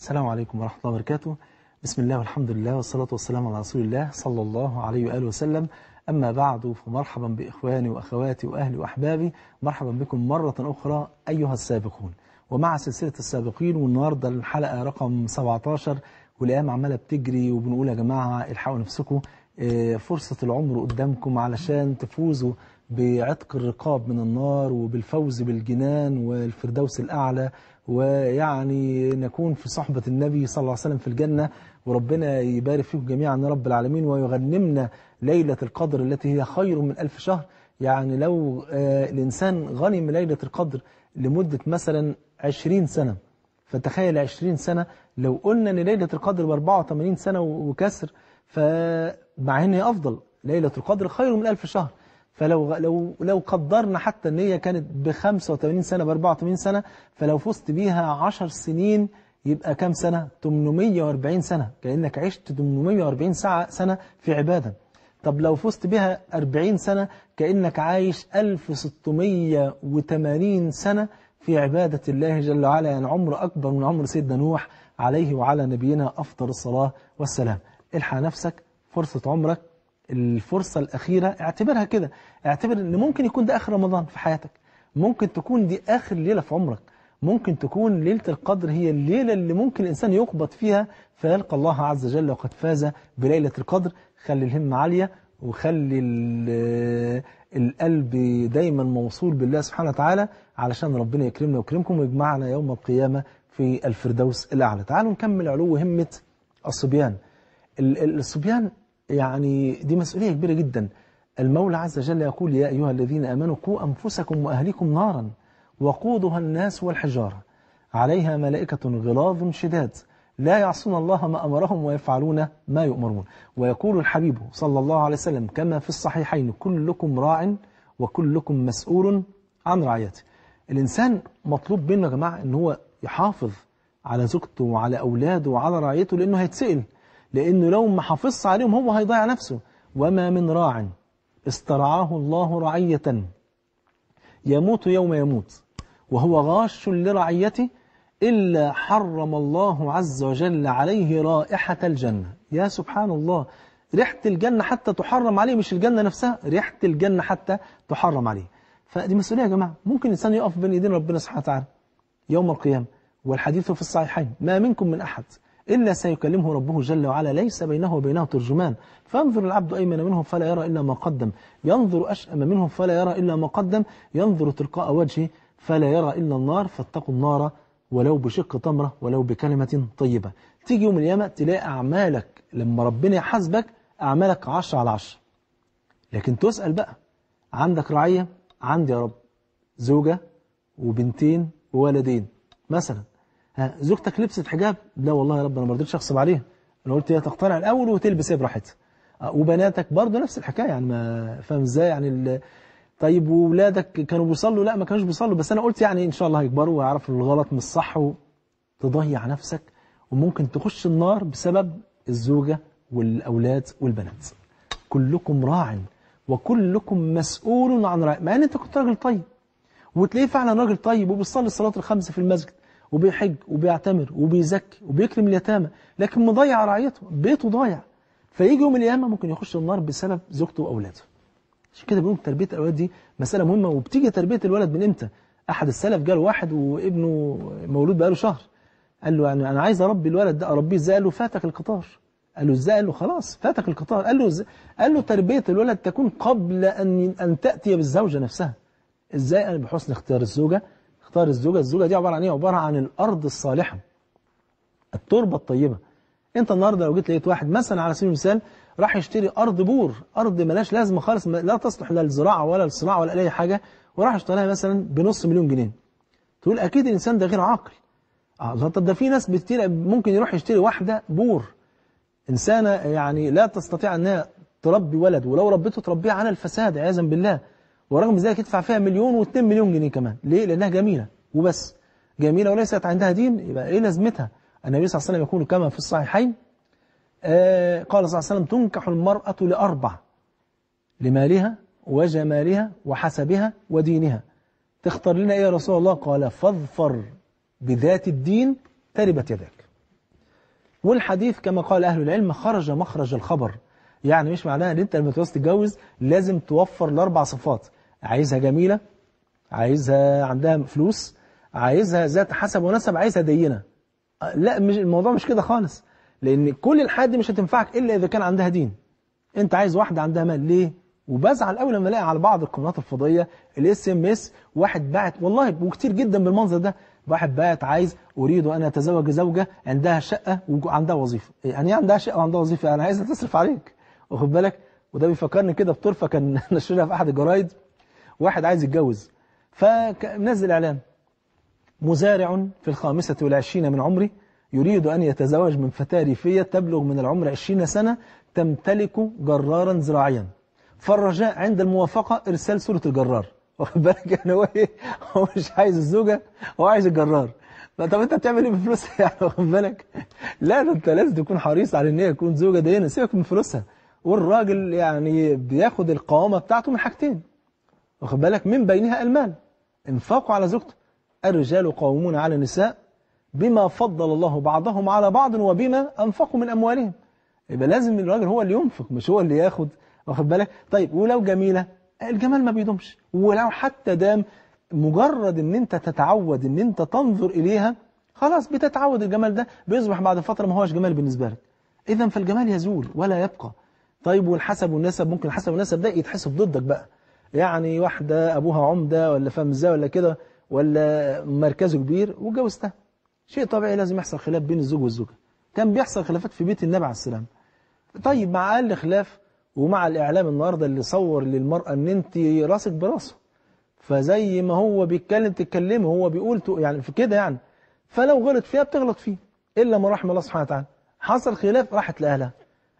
السلام عليكم ورحمة الله وبركاته بسم الله والحمد لله والصلاة والسلام على رسول الله صلى الله عليه وآله وسلم أما بعد فمرحبا بإخواني وأخواتي وأهلي وأحبابي مرحبا بكم مرة أخرى أيها السابقون ومع سلسلة السابقين والنهاردة الحلقة رقم 17 والأيام عمالة بتجري وبنقول يا جماعة الحقوا نفسكم آه، فرصة العمر قدامكم علشان تفوزوا بعتق الرقاب من النار وبالفوز بالجنان والفردوس الأعلى ويعني نكون في صحبة النبي صلى الله عليه وسلم في الجنة وربنا يبارك فيكم جميعا يا رب العالمين ويغنمنا ليلة القدر التي هي خير من ألف شهر يعني لو آه، الإنسان غنم ليلة القدر لمدة مثلا 20 سنة فتخيل 20 سنة لو قلنا أن ليلة القدر ب 84 سنة وكسر فمع أن هي أفضل ليلة القدر خير من ألف شهر فلو لو لو قدرنا حتى ان هي كانت ب 85 سنه ب 84 سنه فلو فزت بيها 10 سنين يبقى كام سنه 840 سنه كانك عشت 840 ساعه سنه في عباده طب لو فزت بها 40 سنه كانك عايش 1680 سنه في عباده الله جل وعلا يعني عمر اكبر من عمر سيدنا نوح عليه وعلى نبينا افضل الصلاه والسلام الحق نفسك فرصه عمرك الفرصة الأخيرة اعتبرها كده اعتبر أن ممكن يكون ده آخر رمضان في حياتك ممكن تكون دي آخر ليلة في عمرك ممكن تكون ليلة القدر هي الليلة اللي ممكن الإنسان يقبض فيها فيلقى الله عز وجل وقد فاز بليلة القدر خلي الهمة عالية وخلي آه، القلب دايما موصول بالله سبحانه وتعالى علشان ربنا يكرمنا ويكرمكم ويجمعنا يوم القيامة في الفردوس الأعلى تعالوا نكمل علو همة الصبيان الصبيان يعني دي مسؤولية كبيرة جدا المولى عز وجل يقول يا أيها الذين آمنوا قوا أنفسكم وأهليكم نارا وقودها الناس والحجارة عليها ملائكة غلاظ شداد لا يعصون الله ما أمرهم ويفعلون ما يؤمرون ويقول الحبيب صلى الله عليه وسلم كما في الصحيحين كلكم راع وكلكم مسؤول عن رعيته الإنسان مطلوب منه يا جماعة أن هو يحافظ على زوجته وعلى أولاده وعلى رعيته لأنه هيتسئل لأنه لو ما حافظش عليهم هو هيضيع نفسه وما من راع استرعاه الله رعية يموت يوم يموت وهو غاش لرعيته إلا حرم الله عز وجل عليه رائحة الجنة يا سبحان الله ريحة الجنة حتى تحرم عليه مش الجنة نفسها ريحة الجنة حتى تحرم عليه فدي مسؤولية يا جماعة ممكن الإنسان يقف بين إيدين ربنا سبحانه وتعالى يوم القيامة والحديث في الصحيحين ما منكم من أحد إلا سيكلمه ربه جل وعلا ليس بينه وبينه ترجمان فانظر العبد أيمن منهم فلا يرى إلا ما قدم ينظر أشأم منهم فلا يرى إلا ما قدم ينظر تلقاء وجهه فلا يرى إلا النار فاتقوا النار ولو بشق تمرة ولو بكلمة طيبة تيجي يوم القيامة تلاقي أعمالك لما ربنا يحاسبك أعمالك عشر على عشر لكن تسأل بقى عندك رعية عندي يا رب زوجة وبنتين وولدين مثلا زوجتك لبست حجاب لا والله يا رب انا ما رضيتش اغصب عليها انا قلت هي تقتنع الاول وتلبس ايه براحتها آه، وبناتك برضه نفس الحكايه يعني ما فاهم ازاي يعني طيب واولادك كانوا بيصلوا لا ما كانوش بيصلوا بس انا قلت يعني ان شاء الله هيكبروا ويعرفوا الغلط من الصح وتضيع نفسك وممكن تخش النار بسبب الزوجه والاولاد والبنات كلكم راع وكلكم مسؤول عن رأي مع ان انت كنت راجل طيب وتلاقيه فعلا راجل طيب وبيصلي الصلاه الخمسه في المسجد وبيحج وبيعتمر وبيزكي وبيكرم اليتامى لكن مضيع رعيته بيته ضايع فيجي يوم القيامه ممكن يخش النار بسبب زوجته واولاده عشان كده بنقول تربيه الاولاد دي مساله مهمه وبتيجي تربيه الولد من امتى احد السلف جاله واحد وابنه مولود بقاله شهر قال له يعني انا عايز اربي الولد ده اربيه ازاي قال له فاتك القطار قال له ازاي قال له خلاص فاتك القطار قال له ازاي قال له تربيه الولد تكون قبل ان ان تاتي بالزوجه نفسها ازاي انا بحسن اختيار الزوجه اختار الزوجة الزوجة دي عبارة عن ايه عبارة عن الأرض الصالحة التربة الطيبة انت النهاردة لو جيت لقيت واحد مثلا على سبيل المثال راح يشتري أرض بور أرض ملاش لازمة خالص لا تصلح لا للزراعة ولا للصناعة ولا لأي حاجة وراح اشتريها مثلا بنص مليون جنيه تقول أكيد الإنسان ده غير عاقل اه طب ده في ناس بكتير ممكن يروح يشتري واحدة بور إنسانة يعني لا تستطيع أنها تربي ولد ولو ربته تربيه على الفساد عياذا بالله ورغم ذلك يدفع فيها مليون و2 مليون جنيه كمان ليه لانها جميله وبس جميله وليست عندها دين يبقى ايه لازمتها النبي صلى الله عليه وسلم يقول كما في الصحيحين آه قال صلى الله عليه وسلم تنكح المراه لاربع لمالها وجمالها وحسبها ودينها تختار لنا ايه يا رسول الله قال فاظفر بذات الدين تربت يداك والحديث كما قال أهل العلم خرج مخرج الخبر يعني مش معناها ان انت لما تتجوز لازم توفر الاربع صفات عايزها جميلة عايزها عندها فلوس عايزها ذات حسب ونسب عايزها دينة لا مش الموضوع مش كده خالص لأن كل الحاجات دي مش هتنفعك إلا إذا كان عندها دين أنت عايز واحدة عندها مال ليه؟ وبزعل قوي لما الاقي على بعض القنوات الفضائيه الاس ام اس واحد باعت والله وكتير جدا بالمنظر ده واحد باعت عايز اريد ان اتزوج زوجه عندها شقه وعندها وظيفه إيه، يعني إيه عندها شقه وعندها وظيفه انا عايزها تصرف عليك واخد بالك وده بيفكرني كده بطرفه كان نشرها في احد الجرايد واحد عايز يتجوز فنزل إعلان مزارع في الخامسة والعشرين من عمره يريد أن يتزوج من فتاة ريفية تبلغ من العمر 20 سنة تمتلك جرارا زراعيا فالرجاء عند الموافقة إرسال صورة الجرار واخد بالك يعني هو إيه هو مش عايز الزوجة هو عايز الجرار طب أنت بتعمل إيه بفلوسها يعني واخد بالك لا ده أنت لازم تكون حريص على إن هي تكون زوجة دينا سيبك من فلوسها والراجل يعني بياخد القوامة بتاعته من حاجتين واخد بالك من بينها المال انفاقوا على زوجته الرجال قوامون على النساء بما فضل الله بعضهم على بعض وبما أنفقوا من أموالهم يبقى لازم الراجل هو اللي ينفق مش هو اللي ياخد واخد بالك طيب ولو جميلة الجمال ما بيدومش ولو حتى دام مجرد ان انت تتعود ان انت تنظر اليها خلاص بتتعود الجمال ده بيصبح بعد فترة ما هوش جمال بالنسبة لك اذا فالجمال يزول ولا يبقى طيب والحسب والنسب ممكن الحسب والنسب ده يتحسب ضدك بقى يعني واحدة أبوها عمدة ولا فمزة ولا كده ولا مركزه كبير وجوزتها شيء طبيعي لازم يحصل خلاف بين الزوج والزوجة كان بيحصل خلافات في بيت النبي عليه السلام طيب مع أقل خلاف ومع الإعلام النهاردة اللي صور للمرأة أن أنت راسك براسه فزي ما هو بيتكلم تتكلمه هو بيقول يعني في كده يعني فلو غلط فيها بتغلط فيه إلا ما رحم الله سبحانه وتعالى حصل خلاف راحت لأهلها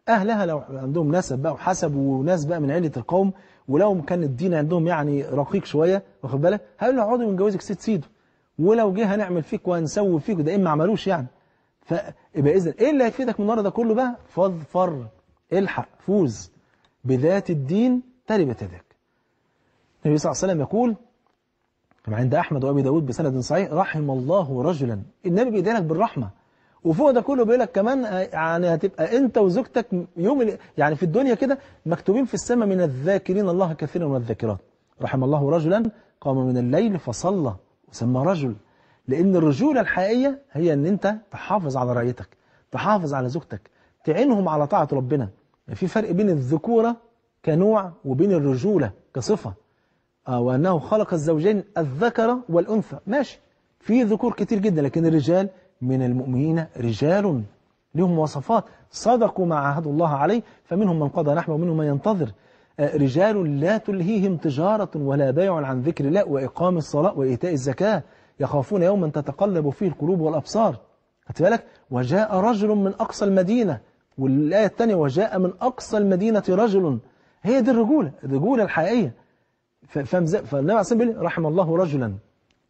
أهلها لو عندهم نسب بقى وحسب وناس بقى من عيلة القوم ولو كان الدين عندهم يعني رقيق شوية واخد بالك هيقولوا له اقعدي ونجوزك سيد سيده ولو جه هنعمل فيك وهنسوي فيك ده إيه ما عملوش يعني فيبقى اذا إيه اللي هيفيدك من النهارده كله بقى فاظفر الحق فوز بذات الدين تربت يدك النبي صلى الله عليه وسلم يقول كما عند أحمد وأبي داود بسند صحيح رحم الله رجلا النبي بيدينك بالرحمة وفوق ده كله بيقول لك كمان آه، يعني هتبقى انت وزوجتك يوم يعني في الدنيا كده مكتوبين في السماء من الذاكرين الله كثيرا من الذاكرات رحم الله رجلا قام من الليل فصلى وسمى رجل لأن الرجولة الحقيقية هي أن أنت تحافظ على رعيتك تحافظ على زوجتك تعينهم على طاعة ربنا يعني في فرق بين الذكورة كنوع وبين الرجولة كصفة آه، وأنه خلق الزوجين الذكر والأنثى ماشي في ذكور كتير جدا لكن الرجال من المؤمنين رجال لهم وصفات صدقوا ما عاهدوا الله عليه فمنهم من قضى نحبه ومنهم من ينتظر آه، رجال لا تلهيهم تجارة ولا بيع عن ذكر الله وإقام الصلاة وإيتاء الزكاة يخافون يوما تتقلب فيه القلوب والأبصار بالك وجاء رجل من أقصى المدينة والآية الثانية وجاء من أقصى المدينة رجل هي دي الرجولة الرجولة الحقيقية فالنبي عليه الصلاة رحم الله رجلا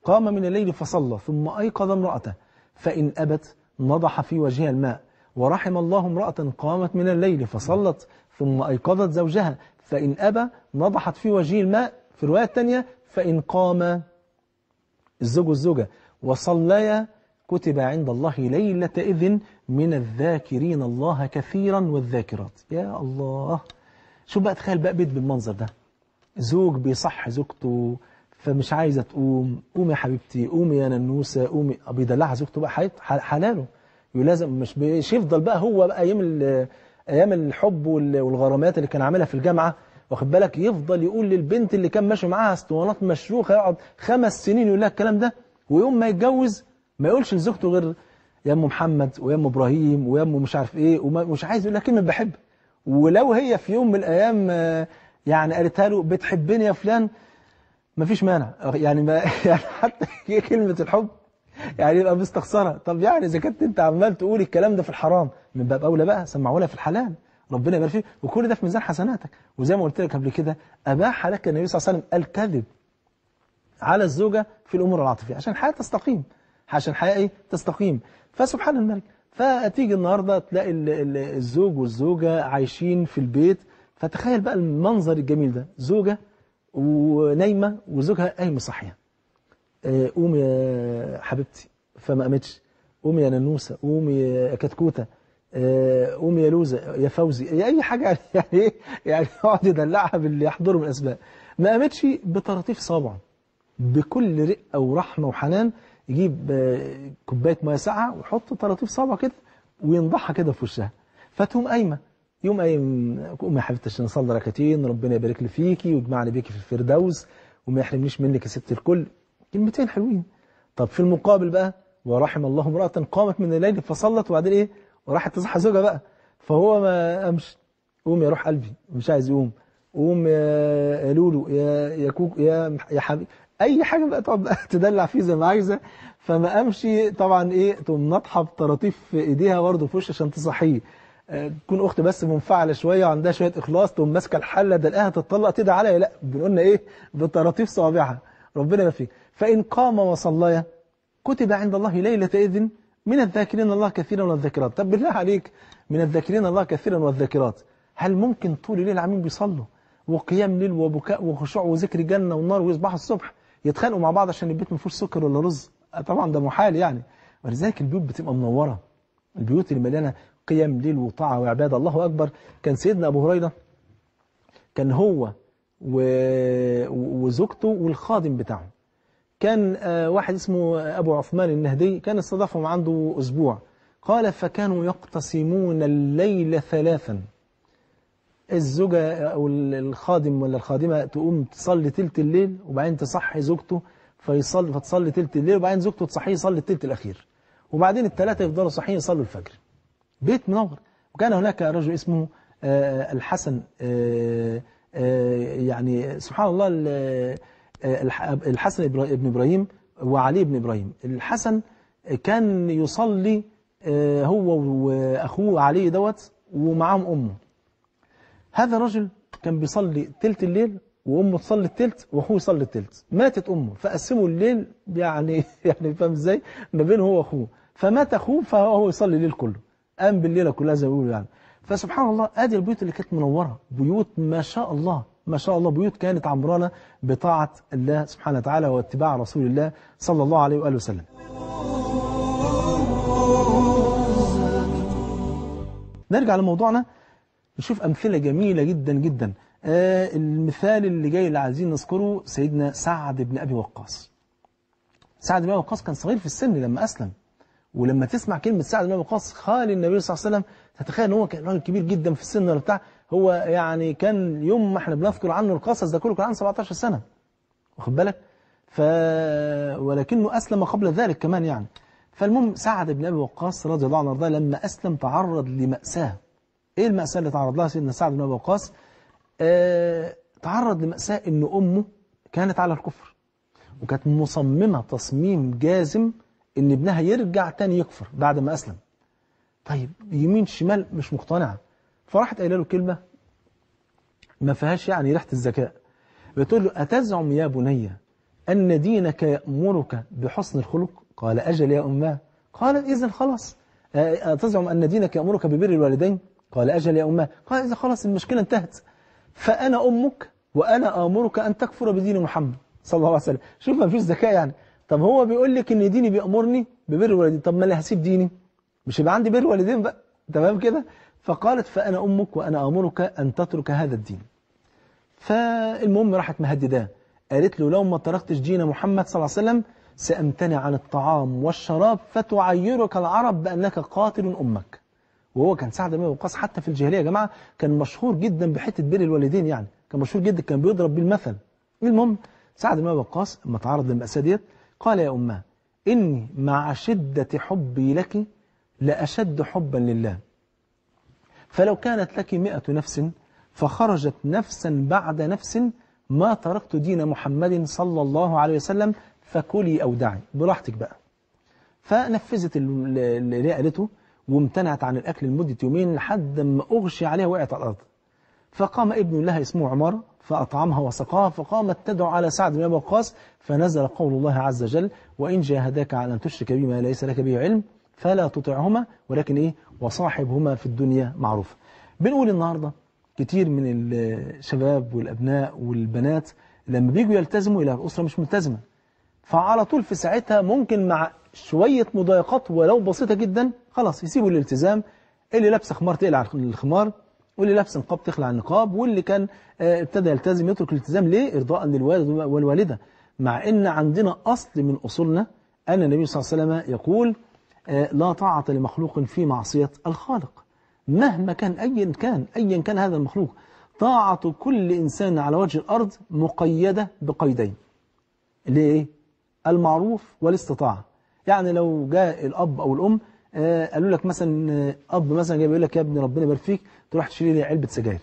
قام من الليل فصلى ثم أيقظ امرأته فإن أبت نضح في وجهها الماء ورحم الله امرأة قامت من الليل فصلت ثم أيقظت زوجها فإن أبى نضحت في وجهه الماء في الرواية الثانية فإن قام الزوج والزوجة وصليا كتب عند الله ليلة إذن من الذاكرين الله كثيرا والذاكرات يا الله شو بقى تخيل بقى بيت بالمنظر ده زوج بيصح زوجته فمش عايزة تقوم قومي يا حبيبتي قومي يا ننوسة قومي بيدلعها زوجته بقى حلاله يلازم مش مش يفضل بقى هو بقى ايام ايام الحب والغرامات اللي كان عاملها في الجامعه واخد بالك يفضل يقول للبنت اللي كان ماشي معاها اسطوانات مشروخه يقعد خمس سنين يقول لها الكلام ده ويوم ما يتجوز ما يقولش لزوجته غير يا ام محمد ويا ام ابراهيم ويا ام مش عارف ايه ومش عايز يقول لها كلمه بحب ولو هي في يوم من الايام آه، يعني قالتها له بتحبني يا فلان ما فيش مانع يعني, ما يعني حتى كلمة الحب يعني يبقى مستخسرة طب يعني إذا كنت أنت عمال تقول الكلام ده في الحرام من باب أولى بقى سمعوا لها في الحلال ربنا يبارك فيك وكل ده في ميزان حسناتك وزي ما قلت لك قبل كده أباح لك النبي صلى الله عليه وسلم الكذب على الزوجة في الأمور العاطفية عشان الحياة تستقيم عشان الحياة إيه تستقيم فسبحان الملك فتيجي النهاردة تلاقي الزوج والزوجة عايشين في البيت فتخيل بقى المنظر الجميل ده زوجة ونايمه وزوجها قايم صاحيه آه، قومي يا حبيبتي فما قامتش قومي يا ننوسه قومي يا كتكوته آه، قومي يا لوزه يا فوزي يا اي حاجه يعني ايه يعني يقعد يدلعها باللي يحضره من الاسباب ما قامتش بطراطيف صابعه بكل رقه ورحمه وحنان يجيب آه، كوبايه ميه ساقعه ويحط طراطيف صابعه كده وينضحها كده في وشها فتقوم قايمه يوم قايم قوم يا حبيبتي نصلي ركعتين ربنا يبارك لي فيكي ويجمعني بيكي في الفردوس وما يحرمنيش منك يا ست الكل كلمتين حلوين طب في المقابل بقى ورحم الله امرأة قامت من الليل فصلت وبعدين ايه وراحت تصحى زوجها بقى فهو ما قامش قوم يا روح قلبي مش عايز يقوم قوم يا لولو يا يا كوك يا يا حبيبي اي حاجه بقى تقعد بقى تدلع فيه زي ما عايزه فما قامش طبعا ايه تقوم ناطحه بطراطيف ايديها برضه في وشه عشان تصحيه آه، تكون اخت بس منفعله شويه وعندها شويه اخلاص تقوم ماسكه الحله دلقاها تتطلق تدعي عليا لا بنقولنا ايه بطراطيف صوابعها ربنا يوفيك فان قام وصليا كتب عند الله ليله اذن من الذاكرين الله كثيرا والذاكرات طب بالله عليك من الذاكرين الله كثيرا والذاكرات هل ممكن طول الليل عاملين بيصلوا وقيام ليل وبكاء وخشوع وذكر جنه ونار ويصبحوا الصبح يتخانقوا مع بعض عشان البيت ما فيهوش سكر ولا رز طبعا ده محال يعني ولذلك البيوت بتبقى منوره البيوت اللي مليانه قيام ليل وطاعة وعبادة الله أكبر كان سيدنا أبو هريرة كان هو وزوجته والخادم بتاعه كان آه، واحد اسمه أبو عثمان النهدي كان استضافهم عنده أسبوع قال فكانوا يقتسمون الليل ثلاثا الزوجة أو الخادم ولا الخادمة تقوم تصلي تلت الليل وبعدين تصحي زوجته فيصلي فتصلي تلت الليل وبعدين زوجته تصحيه يصلي التلت الأخير وبعدين الثلاثة يفضلوا صاحيين يصلوا الفجر بيت منور وكان هناك رجل اسمه آه، الحسن آه، آه، يعني سبحان الله الحسن ابن إبراهيم وعلي بن إبراهيم الحسن كان يصلي هو وأخوه علي دوت ومعاهم أمه هذا الرجل كان بيصلي ثلث الليل وأمه تصلي الثلث وأخوه يصلي الثلث ماتت أمه فقسموا الليل يعني يعني فاهم إزاي ما بينه هو وأخوه فمات أخوه فهو يصلي الليل كله قام بالليلة كلها زي ما بيقولوا يعني فسبحان الله ادي البيوت اللي كانت منورة بيوت ما شاء الله ما شاء الله بيوت كانت عمرانة بطاعة الله سبحانه وتعالى واتباع رسول الله صلى الله عليه وآله وسلم نرجع لموضوعنا نشوف أمثلة جميلة جدا جدا آه المثال اللي جاي اللي عايزين نذكره سيدنا سعد بن أبي وقاص سعد بن أبي وقاص كان صغير في السن لما أسلم ولما تسمع كلمة سعد بن وقاص خال النبي صلى الله عليه وسلم تتخيل ان هو كان راجل كبير جدا في السن ولا بتاع هو يعني كان يوم ما احنا بنذكر عنه القصص ده كله كان عنده 17 سنة واخد بالك ف ولكنه أسلم قبل ذلك كمان يعني فالمهم سعد بن أبي وقاص رضي الله عنه وارضاه لما أسلم تعرض لمأساة إيه المأساة اللي تعرض لها سيدنا سعد بن أبي وقاص آه تعرض لمأساة إن أمه كانت على الكفر وكانت مصممة تصميم جازم ان ابنها يرجع تاني يكفر بعد ما اسلم طيب يمين شمال مش مقتنعه فراحت قايله له كلمه ما فيهاش يعني ريحه الذكاء بتقول له اتزعم يا بني ان دينك يامرك بحسن الخلق قال اجل يا اماه قال اذا خلاص أتزعم أن دينك يأمرك ببر الوالدين قال أجل يا أمه قال إذا خلاص المشكلة انتهت فأنا أمك وأنا آمرك أن تكفر بدين محمد صلى الله عليه وسلم شوف ما فيش ذكاء يعني طب هو بيقول لك ان ديني بيأمرني ببر الوالدين طب ما انا هسيب ديني مش هيبقى عندي بر والدين بقى تمام كده فقالت فأنا أمك وأنا أمرك أن تترك هذا الدين فالمهم راحت مهدداه قالت له لو ما تركتش دين محمد صلى الله عليه وسلم سأمتنع عن الطعام والشراب فتعيرك العرب بأنك قاتل أمك وهو كان سعد بن وقاص حتى في الجاهلية يا جماعة كان مشهور جدا بحتة بر الوالدين يعني كان مشهور جدا كان بيضرب بالمثل المهم سعد بن وقاص لما تعرض للمأساة ديت قال يا أمه إني مع شدة حبي لك لأشد حبا لله فلو كانت لك مئة نفس فخرجت نفسا بعد نفس ما تركت دين محمد صلى الله عليه وسلم فكلي أو دعي براحتك بقى فنفذت اللي قالته وامتنعت عن الأكل لمدة يومين لحد ما أغشي عليها وقعت على الأرض فقام ابن لها اسمه عمر فأطعمها وسقاها فقامت تدعو على سعد بن أبي وقاص فنزل قول الله عز وجل وإن جاهداك على أن تشرك بما ليس لك به علم فلا تطعهما ولكن إيه وصاحبهما في الدنيا معروف بنقول النهاردة كتير من الشباب والأبناء والبنات لما بيجوا يلتزموا إلى الأسرة مش ملتزمة فعلى طول في ساعتها ممكن مع شوية مضايقات ولو بسيطة جدا خلاص يسيبوا الالتزام اللي لابس خمار تقلع الخمار واللي لابس نقاب تخلع النقاب واللي كان آه، ابتدى يلتزم يترك الالتزام ليه ارضاء للوالد والوالده مع ان عندنا اصل من اصولنا ان النبي صلى الله عليه وسلم يقول آه، لا طاعه لمخلوق في معصيه الخالق مهما كان ايا كان ايا كان هذا المخلوق طاعه كل انسان على وجه الارض مقيده بقيدين ليه المعروف والاستطاعه يعني لو جاء الاب او الام آه، قالوا لك مثلا آه، اب مثلا جاي بيقول لك يا ابني ربنا يبارك فيك تروح تشتري لي علبه سجاير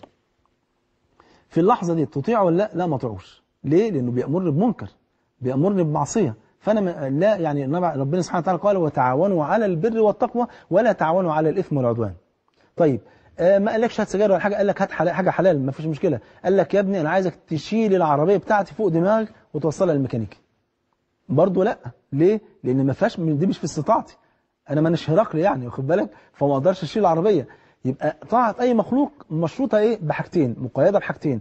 في اللحظه دي تطيع ولا لا لا ما تطيعوش ليه لانه بيامرني بمنكر بيامرني بمعصيه فانا لا يعني ربنا سبحانه وتعالى قال وتعاونوا على البر والتقوى ولا تعاونوا على الاثم والعدوان طيب آه، ما قالكش هات سجاير ولا حاجه قال لك هات حاجه حلال ما فيش مشكله قال لك يا ابني انا عايزك تشيل العربيه بتاعتي فوق دماغك وتوصلها للميكانيكي برضه لا ليه لان ما فيهاش دي مش في استطاعتي انا مانيش هرقل يعني واخد بالك فما اقدرش اشيل العربيه يبقى طاعه اي مخلوق مشروطه ايه بحاجتين مقيده بحاجتين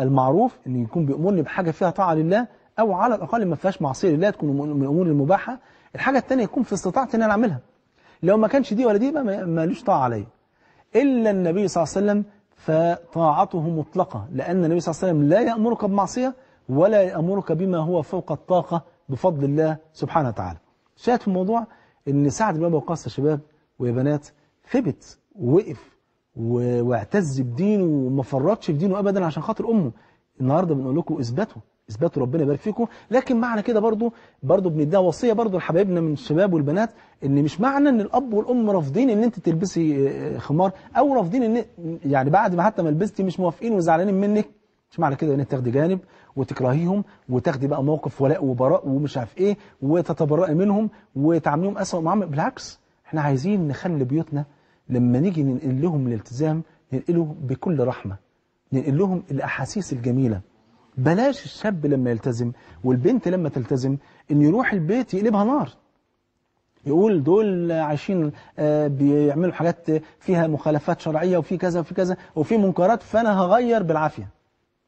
المعروف ان يكون بيامرني بحاجه فيها طاعه لله او على الاقل ما فيهاش معصيه لله تكون من الامور المباحه الحاجه الثانيه يكون في استطاعتي ان انا اعملها لو ما كانش دي ولا دي مالوش طاعه عليا الا النبي صلى الله عليه وسلم فطاعته مطلقه لان النبي صلى الله عليه وسلم لا يامرك بمعصيه ولا يامرك بما هو فوق الطاقه بفضل الله سبحانه وتعالى شاهد في الموضوع ان سعد بن ابي وقاص يا شباب ويا بنات ثبت ووقف واعتز بدينه وما فرطش في دينه ابدا عشان خاطر امه النهارده بنقول لكم اثبتوا اثبتوا ربنا يبارك فيكم لكن معنى كده برضو برضو بنديها وصيه برضو لحبايبنا من الشباب والبنات ان مش معنى ان الاب والام رافضين ان انت تلبسي آه، آه، خمار او رافضين ان يعني بعد ما حتى ما لبستي مش موافقين وزعلانين منك مش معنى كده ان انت تاخدي جانب وتكرهيهم وتاخدي بقى موقف ولاء وبراء ومش عارف ايه وتتبرئي منهم وتعامليهم اسوء معامل بالعكس احنا عايزين نخلي بيوتنا لما نيجي ننقل لهم الالتزام ننقله بكل رحمة ننقل لهم الاحاسيس الجميلة بلاش الشاب لما يلتزم والبنت لما تلتزم ان يروح البيت يقلبها نار يقول دول عايشين آه، بيعملوا حاجات فيها مخالفات شرعية وفي كذا وفي كذا وفي منكرات فأنا هغير بالعافية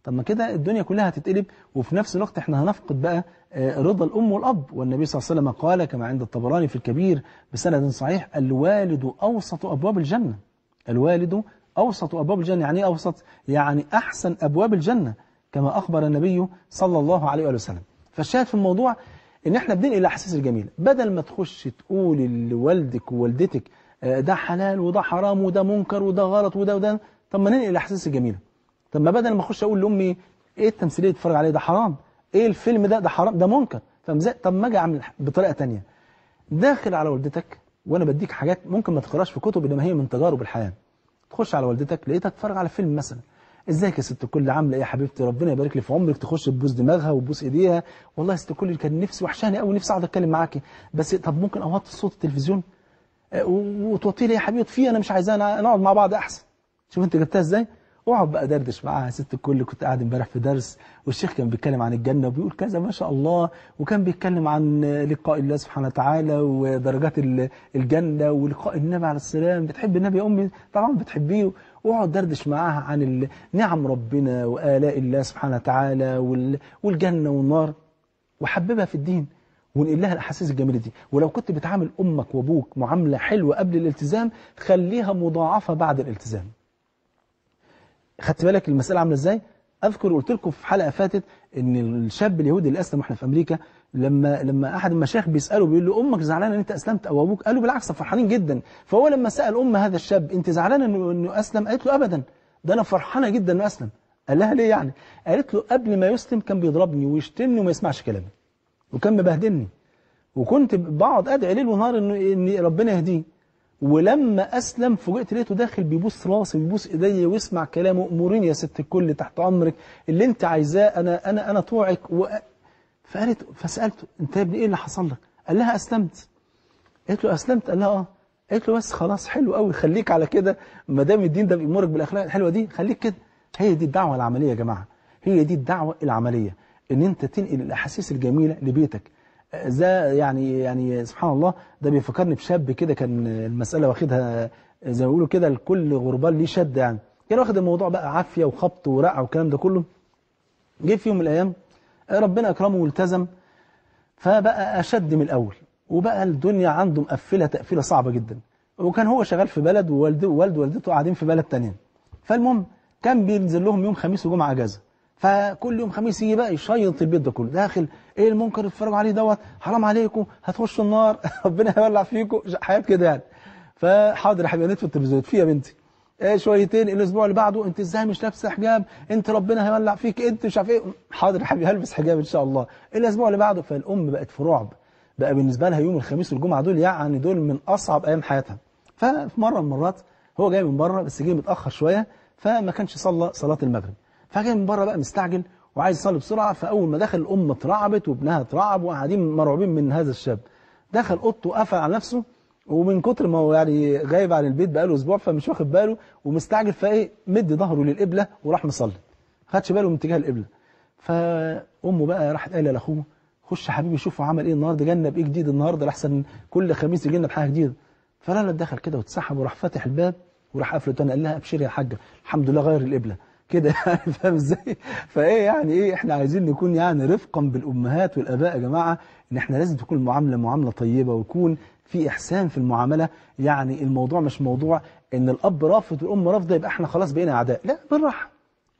طب ما كده الدنيا كلها هتتقلب وفي نفس الوقت احنا هنفقد بقى آه، رضا الأم والأب والنبي صلى الله عليه وسلم قال كما عند الطبراني في الكبير بسند صحيح الوالد أوسط أبواب الجنة الوالد أوسط أبواب الجنة يعني ايه أوسط يعني أحسن أبواب الجنة كما أخبر النبي صلى الله عليه وسلم فالشاهد في الموضوع ان احنا بننقل الاحاسيس الجميله بدل ما تخش تقول لوالدك ووالدتك آه، ده حلال وده حرام وده منكر وده غلط وده وده طب ما ننقل الاحاسيس الجميله طب ما بدل ما اخش اقول لامي ايه التمثيليه اللي بتتفرج عليه ده حرام ايه الفيلم ده ده حرام ده منكر فمزق. ازاي طب ما اجي اعمل بطريقه ثانيه داخل على والدتك وانا بديك حاجات ممكن ما تقراش في كتب انما هي من تجارب الحياه تخش على والدتك لقيتها تتفرج على فيلم مثلا ازيك يا ست الكل عامله ايه يا حبيبتي ربنا يبارك لي في عمرك تخش تبوس دماغها وتبوس ايديها والله يا ست الكل كان نفسي وحشاني قوي نفسي اقعد اتكلم معاكي بس طب ممكن اوطي صوت التلفزيون آه، وتوطي لي يا حبيبتي في انا مش عايزاه نقعد مع بعض احسن شوف انت جبتها ازاي واقعد بقى دردش معاها ست الكل كنت قاعد امبارح في درس والشيخ كان بيتكلم عن الجنه وبيقول كذا ما شاء الله وكان بيتكلم عن لقاء الله سبحانه وتعالى ودرجات الجنه ولقاء النبي عليه السلام بتحب النبي يا امي طبعا بتحبيه واقعد دردش معاها عن نعم ربنا والاء الله سبحانه وتعالى والجنه والنار وحببها في الدين ونقل لها الاحاسيس الجميله دي ولو كنت بتعامل امك وابوك معامله حلوه قبل الالتزام خليها مضاعفه بعد الالتزام خدت بالك المسألة عاملة ازاي اذكر قلت لكم في حلقة فاتت ان الشاب اليهودي اللي اسلم واحنا في امريكا لما لما احد المشايخ بيساله بيقول له امك زعلانه ان انت اسلمت او ابوك قال له بالعكس فرحانين جدا فهو لما سال ام هذا الشاب انت زعلانه انه اسلم قالت له ابدا ده انا فرحانه جدا انه اسلم قال لها ليه يعني قالت له قبل ما يسلم كان بيضربني ويشتمني وما يسمعش كلامي وكان مبهدلني وكنت بقعد ادعي ليل ونهار إنه ان ربنا يهديه ولما أسلم فوجئت لقيته داخل بيبوس راسي بيبوس إيديا ويسمع كلامه أمورين يا ست الكل تحت أمرك اللي أنت عايزاه أنا أنا أنا طوعك و... فقالت فسألته أنت يا ابني إيه اللي حصل لك؟ قال لها أسلمت قالت له أسلمت قال لها أه قالت له بس خلاص حلو قوي خليك على كده ما دام الدين ده بيأمرك بالأخلاق الحلوة دي خليك كده هي دي الدعوة العملية يا جماعة هي دي الدعوة العملية إن أنت تنقل الأحاسيس الجميلة لبيتك يعني يعني سبحان الله ده بيفكرني بشاب كده كان المسألة واخدها زي ما بيقولوا كده لكل غربال ليه شد يعني كان واخد الموضوع بقى عافية وخبط ورقع والكلام ده كله جه في يوم من الأيام ربنا أكرمه والتزم فبقى أشد من الأول وبقى الدنيا عنده مقفلة تقفيلة صعبة جدا وكان هو شغال في بلد ووالده ووالده ووالدته قاعدين في بلد تانية فالمهم كان بينزل لهم يوم خميس وجمعة أجازة فكل يوم خميس يجي بقى يشيط البيت ده كله داخل ايه المنكر اللي عليه دوت حرام عليكم هتخشوا النار ربنا هيولع فيكم حاجات كده يعني فحاضر يا حبيبي نطفي التلفزيون في يا بنتي ايه شويتين الاسبوع اللي بعده انت ازاي مش لابسه حجاب انت ربنا هيولع فيك انت مش عارف ايه حاضر يا حبيبي هلبس حجاب ان شاء الله الاسبوع اللي بعده فالام بقت في رعب بقى بالنسبه لها يوم الخميس والجمعه دول يعني دول من اصعب ايام حياتها ففي مره من المرات هو جاي من بره بس جه متاخر شويه فما كانش صلى صلاه المغرب فجاي من بره بقى مستعجل وعايز يصلي بسرعه فاول ما دخل الام اترعبت وابنها اترعب وقاعدين مرعوبين من هذا الشاب دخل اوضته قفل على نفسه ومن كتر ما هو يعني غايب عن البيت بقاله اسبوع فمش واخد باله ومستعجل فايه مد ظهره للقبله وراح مصلي ما خدش باله من اتجاه القبله فامه بقى راحت قايله لاخوه خش يا حبيبي شوف عمل ايه النهارده جالنا بايه جديد النهارده احسن كل خميس يجي لنا بحاجه جديده فلا دخل كده واتسحب وراح فاتح الباب وراح قافله تاني قال لها ابشري يا حاجه الحمد لله غير القبله كده يعني فاهم ازاي فايه يعني ايه احنا عايزين نكون يعني رفقا بالامهات والاباء يا جماعه ان احنا لازم تكون المعامله معامله طيبه ويكون في احسان في المعامله يعني الموضوع مش موضوع ان الاب رافض والام رافضه يبقى احنا خلاص بقينا اعداء لا بالراحه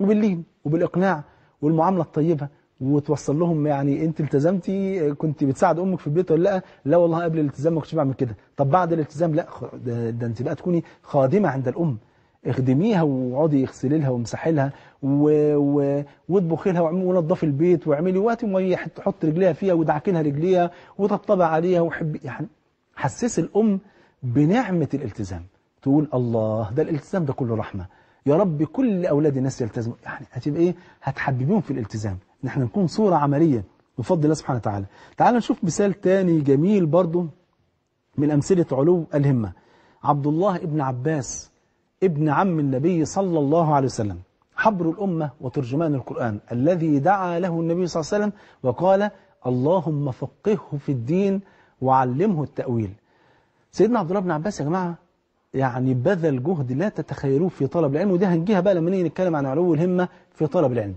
وباللين وبالاقناع والمعامله الطيبه وتوصل لهم يعني انت التزمتي كنت بتساعد امك في البيت ولا لا لا والله قبل الالتزام ما كنتش بعمل كده طب بعد الالتزام لا ده, انت بقى تكوني خادمه عند الام اخدميها واقعدي اغسلي لها وامسحي لها واطبخي لها ونظفي البيت واعملي وقت وما تحط رجليها فيها وادعكي لها رجليها وطبطبي عليها وحبي يعني حسسي الام بنعمه الالتزام تقول الله ده الالتزام ده كله رحمه يا رب كل اولاد الناس يلتزموا يعني هتبقى ايه هتحببيهم في الالتزام ان احنا نكون صوره عمليه بفضل الله سبحانه وتعالى تعال نشوف مثال تاني جميل برضه من امثله علو الهمه عبد الله ابن عباس ابن عم النبي صلى الله عليه وسلم حبر الأمة وترجمان القرآن الذي دعا له النبي صلى الله عليه وسلم وقال اللهم فقهه في الدين وعلمه التأويل سيدنا عبد الله بن عباس يا جماعة يعني بذل جهد لا تتخيلوه في طلب العلم ودي هنجيها بقى لما نيجي نتكلم عن علو الهمة في طلب العلم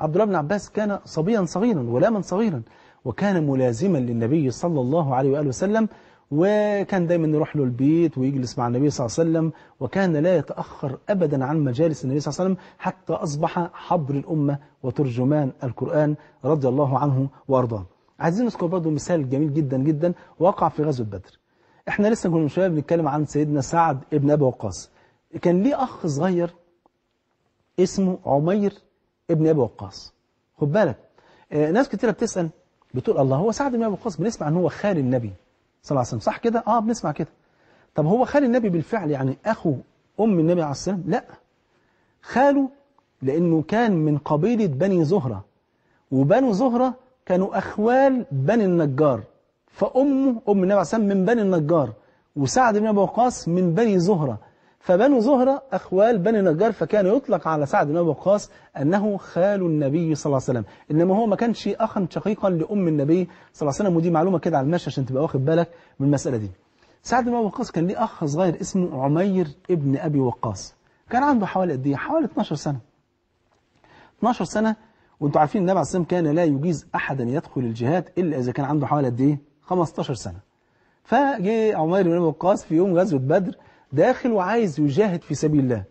عبد الله بن عباس كان صبيا صغيرا ولاما صغيرا وكان ملازما للنبي صلى الله عليه وآله وسلم وكان دايما يروح له البيت ويجلس مع النبي صلى الله عليه وسلم وكان لا يتأخر أبدا عن مجالس النبي صلى الله عليه وسلم حتى أصبح حبر الأمة وترجمان القرآن رضي الله عنه وأرضاه عايزين نذكر برضه مثال جميل جدا جدا وقع في غزوة بدر احنا لسه كنا من شويه بنتكلم عن سيدنا سعد ابن أبي وقاص كان ليه أخ صغير اسمه عمير ابن أبي وقاص خد بالك آه، ناس كتيرة بتسأل بتقول الله هو سعد بن أبي وقاص بنسمع ان هو خال النبي صلى الله عليه وسلم صح كده اه بنسمع كده طب هو خال النبي بالفعل يعني اخو ام النبي عليه الصلاه والسلام لا خاله لانه كان من قبيله بني زهره وبنو زهره كانوا اخوال بني النجار فامه ام النبي عليه الصلاه والسلام من بني النجار وسعد بن ابي وقاص من بني زهره فبنو زهرة أخوال بني نجار فكان يطلق على سعد بن أبي وقاص أنه خال النبي صلى الله عليه وسلم إنما هو ما كانش أخا شقيقا لأم النبي صلى الله عليه وسلم ودي معلومة كده على المشي عشان تبقى واخد بالك من المسألة دي سعد بن أبي وقاص كان ليه أخ صغير اسمه عمير ابن أبي وقاص كان عنده حوالي قد ايه حوالي 12 سنة 12 سنة وانتم عارفين النبي عليه الصلاه كان لا يجيز أحدا يدخل الجهاد إلا إذا كان عنده حوالي قد ايه 15 سنة فجه عمير بن أبي وقاص في يوم غزوة بدر داخل وعايز يجاهد في سبيل الله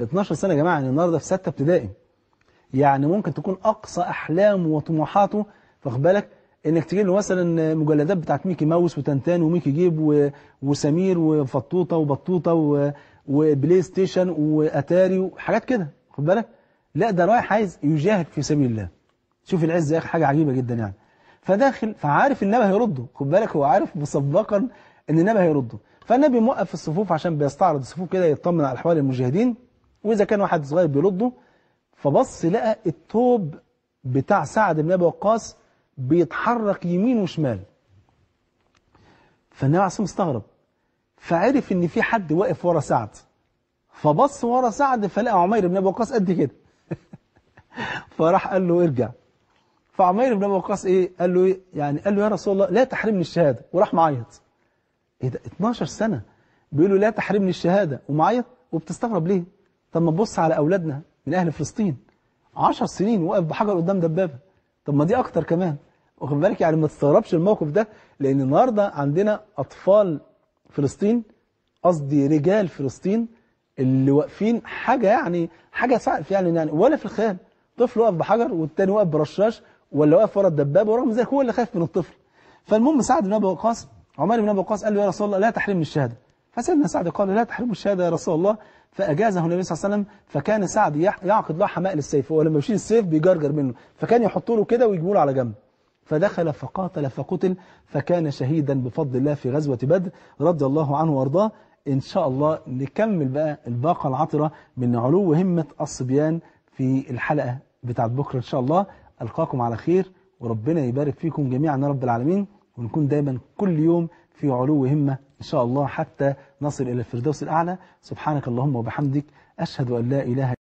12 سنة يا جماعة يعني النهاردة في ستة ابتدائي يعني ممكن تكون أقصى أحلامه وطموحاته واخد بالك انك تجيب له مثلا مجلدات بتاعت ميكي ماوس وتنتان وميكي جيب و... وسمير وفطوطة وبطوطة و... وبلاي ستيشن واتاري وحاجات كده خد بالك لا ده رايح عايز يجاهد في سبيل الله شوف العز يا اخي حاجة عجيبة جدا يعني فداخل فعارف النبي هيرده خد بالك هو عارف مسبقا ان النبي هيرده فالنبي موقف الصفوف عشان بيستعرض الصفوف كده يطمن على أحوال المجاهدين وإذا كان واحد صغير بيرده فبص لقى التوب بتاع سعد بن أبي وقاص بيتحرك يمين وشمال فالنبي عليه الصلاة استغرب فعرف إن في حد واقف ورا سعد فبص ورا سعد فلقى عمير بن أبي وقاص قد كده فراح قال له ارجع فعمير بن أبي وقاص إيه قال له إيه يعني قال له يا رسول الله لا تحرمني الشهادة وراح معيط ايه ده 12 سنة بيقولوا لا تحرمني الشهادة ومعيط وبتستغرب ليه طب ما تبص على أولادنا من أهل فلسطين 10 سنين واقف بحجر قدام دبابة طب ما دي أكتر كمان واخد بالك يعني ما تستغربش الموقف ده لأن النهاردة عندنا أطفال فلسطين قصدي رجال فلسطين اللي واقفين حاجة يعني حاجة سقف يعني, يعني ولا في الخيال طفل واقف بحجر والتاني واقف برشاش ولا واقف ورا الدبابة ورغم ذلك هو اللي خايف من الطفل فالمهم سعد بن أبي وقاص عمر بن أبو وقاص قال له يا رسول الله لا تحرمني الشهادة فسيدنا سعد قال لا تحرم الشهادة يا رسول الله فأجازه النبي صلى الله عليه وسلم فكان سعد يعقد له حمائل السيف ولما يشيل السيف بيجرجر منه فكان يحط له كده ويجيبوا له على جنب فدخل فقاتل فقتل فكان شهيدا بفضل الله في غزوة بدر رضي الله عنه وارضاه إن شاء الله نكمل بقى الباقة العطرة من علو همة الصبيان في الحلقة بتاعت بكرة إن شاء الله ألقاكم على خير وربنا يبارك فيكم جميعا رب العالمين ونكون دايما كل يوم في علو همة إن شاء الله حتى نصل إلى الفردوس الأعلى سبحانك اللهم وبحمدك أشهد أن لا إله